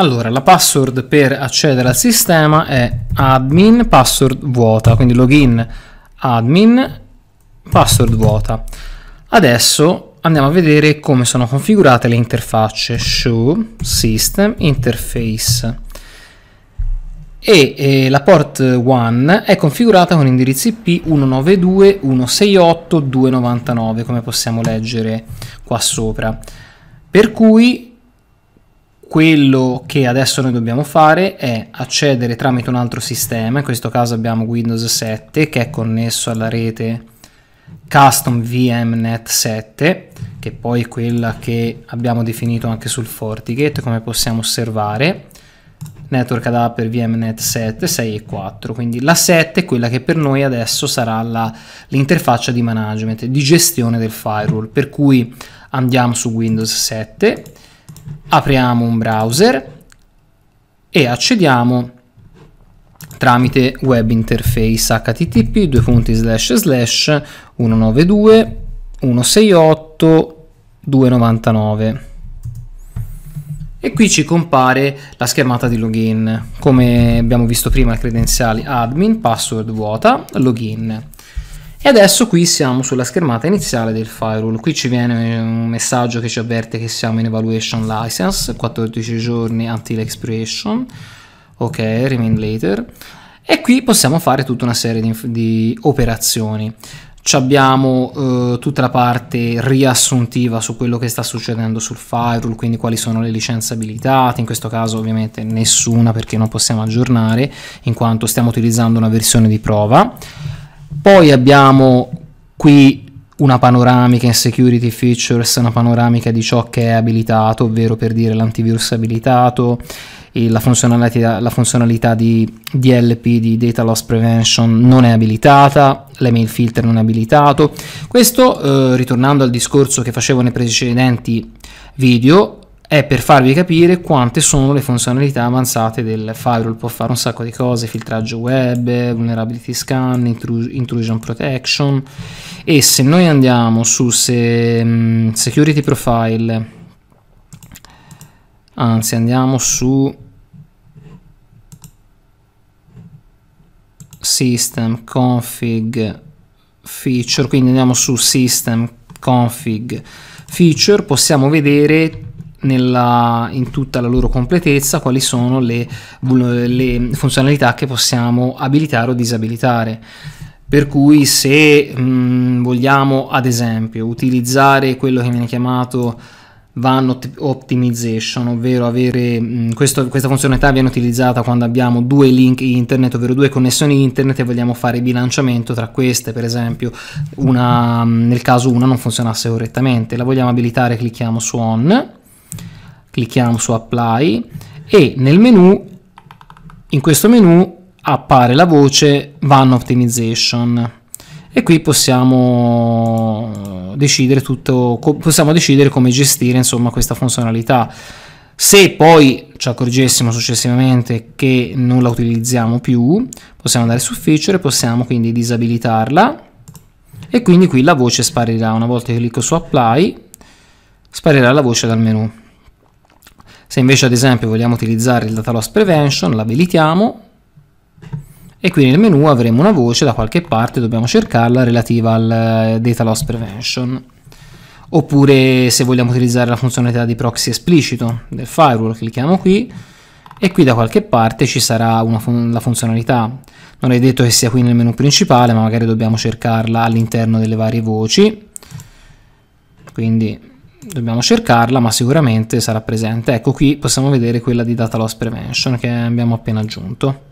Allora, la password per accedere al sistema è admin password vuota, quindi login admin password vuota. Adesso andiamo a vedere come sono configurate le interfacce show system interface e eh, la port 1 è configurata con indirizzi IP 192, 168, 299 come possiamo leggere qua sopra per cui quello che adesso noi dobbiamo fare è accedere tramite un altro sistema, in questo caso abbiamo Windows 7 che è connesso alla rete custom VMNet 7 che poi è quella che abbiamo definito anche sul Fortigate come possiamo osservare network ad per VMNet 7, 6 e 4 quindi la 7 è quella che per noi adesso sarà l'interfaccia di management di gestione del firewall per cui andiamo su Windows 7 apriamo un browser e accediamo tramite web interface http 192 168 299 e qui ci compare la schermata di login come abbiamo visto prima credenziali admin password vuota login e adesso qui siamo sulla schermata iniziale del firewall, qui ci viene un messaggio che ci avverte che siamo in evaluation license, 14 giorni until expiration, ok, remain later, e qui possiamo fare tutta una serie di, di operazioni. Ci abbiamo eh, tutta la parte riassuntiva su quello che sta succedendo sul firewall, quindi quali sono le licenze abilitate, in questo caso ovviamente nessuna perché non possiamo aggiornare, in quanto stiamo utilizzando una versione di prova poi abbiamo qui una panoramica in security features, una panoramica di ciò che è abilitato, ovvero per dire l'antivirus abilitato, la funzionalità, la funzionalità, di DLP, di Data Loss Prevention non è abilitata, l'email filter non è abilitato. Questo, eh, ritornando al discorso che facevo nei precedenti video, è per farvi capire quante sono le funzionalità avanzate del firewall, può fare un sacco di cose, filtraggio web, vulnerability scan, intrusion protection e se noi andiamo su se, mm, security profile, anzi andiamo su system config feature, quindi andiamo su system config feature, possiamo vedere nella, in tutta la loro completezza quali sono le, le, funzionalità che possiamo abilitare o disabilitare. Per cui se mh, mm, vogliamo ad esempio utilizzare quello che viene chiamato van optimization, ovvero avere mh, mm, questo, questa funzionalità viene utilizzata quando abbiamo due link internet, ovvero due connessioni internet e vogliamo fare bilanciamento tra queste, per esempio, una, mm, nel caso una non funzionasse correttamente, la vogliamo abilitare, clicchiamo su on clicchiamo su apply e nel menu in questo menu appare la voce van optimization e qui possiamo decidere, tutto, possiamo decidere come gestire insomma, questa funzionalità se poi ci accorgessimo successivamente che non la utilizziamo più possiamo andare su feature possiamo quindi disabilitarla e quindi qui la voce sparirà una volta che clicco su apply sparirà la voce dal menu se invece ad esempio vogliamo utilizzare il data loss prevention, l'abilitiamo e qui nel menu avremo una voce da qualche parte, dobbiamo cercarla relativa al eh, data loss prevention. Oppure se vogliamo utilizzare la funzionalità di proxy esplicito del firewall, clicchiamo qui e qui da qualche parte ci sarà fun la funzionalità. Non è detto che sia qui nel menu principale, ma magari dobbiamo cercarla all'interno delle varie voci. Quindi dobbiamo cercarla ma sicuramente sarà presente ecco qui possiamo vedere quella di data loss prevention che abbiamo appena aggiunto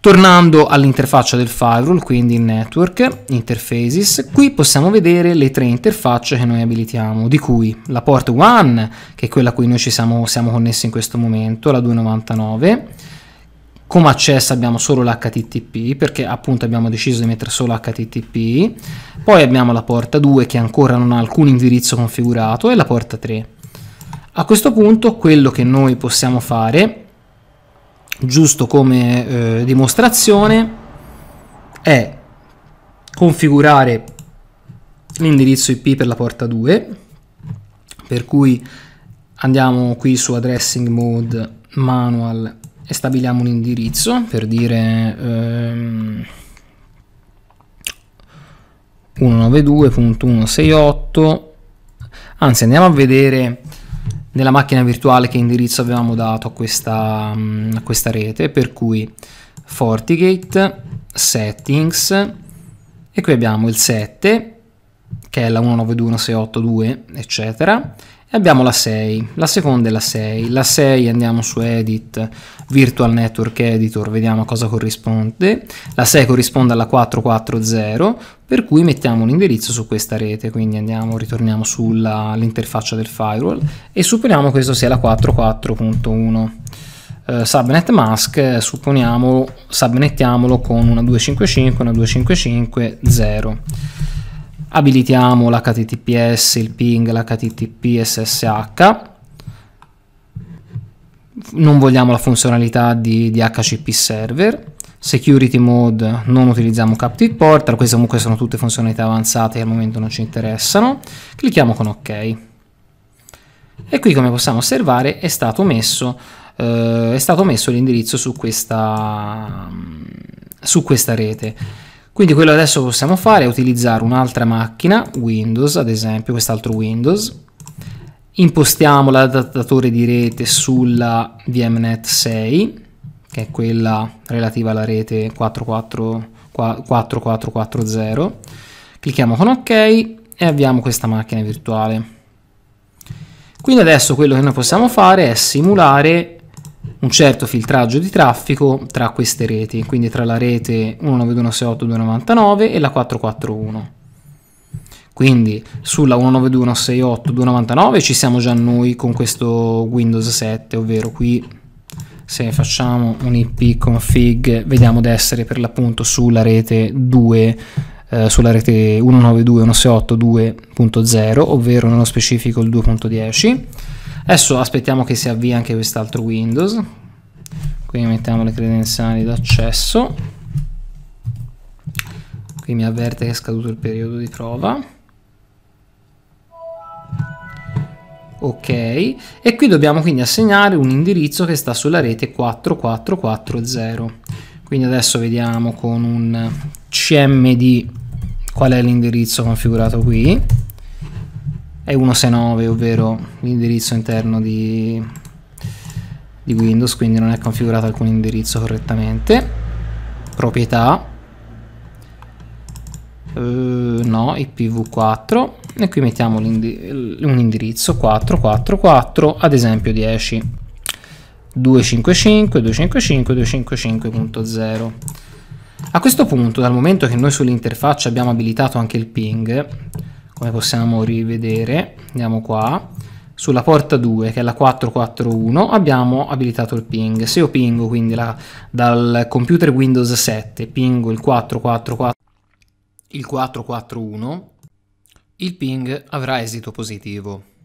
tornando all'interfaccia del firewall quindi in network interfaces qui possiamo vedere le tre interfacce che noi abilitiamo di cui la port 1 che è quella a cui noi ci siamo, siamo connessi in questo momento la 299 come accesso abbiamo solo l'HTTP perché appunto abbiamo deciso di mettere solo HTTP, poi abbiamo la porta 2 che ancora non ha alcun indirizzo configurato e la porta 3. A questo punto quello che noi possiamo fare, giusto come eh, dimostrazione, è configurare l'indirizzo IP per la porta 2, per cui andiamo qui su addressing mode manual e stabiliamo un indirizzo per dire ehm, 192.168 anzi andiamo a vedere nella macchina virtuale che indirizzo avevamo dato a questa, a questa rete per cui FortiGate settings e qui abbiamo il 7 che è la 192.168.2 eccetera e abbiamo la 6, la seconda è la 6, la 6 andiamo su Edit, Virtual Network Editor, vediamo a cosa corrisponde, la 6 corrisponde alla 440, per cui mettiamo un indirizzo su questa rete, quindi andiamo, ritorniamo sull'interfaccia del firewall e supponiamo questo sia la 44.1. Uh, eh, subnet mask, eh, supponiamo, subnettiamolo con una 255, una 255, 0 abilitiamo l'HTTPS, il ping, l'HTTP, SSH. Non vogliamo la funzionalità di, di HCP server. Security mode non utilizziamo captive portal, queste comunque sono tutte funzionalità avanzate che al momento non ci interessano. Clicchiamo con ok. E qui come possiamo osservare è stato messo, eh, messo l'indirizzo su questa, su questa rete. Quindi quello che adesso possiamo fare è utilizzare un'altra macchina, Windows ad esempio, quest'altro Windows, impostiamo l'adattatore di rete sulla VMNet 6, che è quella relativa alla rete 4440, clicchiamo con ok e abbiamo questa macchina virtuale. Quindi adesso quello che noi possiamo fare è simulare un certo filtraggio di traffico tra queste reti, quindi tra la rete 192.168.299 e la 441. Quindi sulla 192.168.299 ci siamo già noi con questo Windows 7, ovvero qui se facciamo un ip config vediamo di essere per l'appunto sulla rete 2 eh, sulla rete 192.168.2.0 ovvero nello specifico il 2.10 Adesso aspettiamo che si avvii anche quest'altro Windows. Quindi mettiamo le credenziali d'accesso. Qui mi avverte che è scaduto il periodo di prova. ok e qui dobbiamo quindi assegnare un indirizzo che sta sulla rete 4440 quindi adesso vediamo con un cmd qual è l'indirizzo configurato qui è 169 ovvero l'indirizzo interno di, di Windows quindi non è configurato alcun indirizzo correttamente proprietà Uh, no, IPv4 e qui mettiamo indi un indirizzo 444 ad esempio 10 255 255 255.0 a questo punto dal momento che noi sull'interfaccia abbiamo abilitato anche il ping come possiamo rivedere, andiamo qua, sulla porta 2 che è la 441 abbiamo abilitato il ping se io pingo quindi la, dal computer Windows 7 pingo il 444 il 441 il ping avrà esito positivo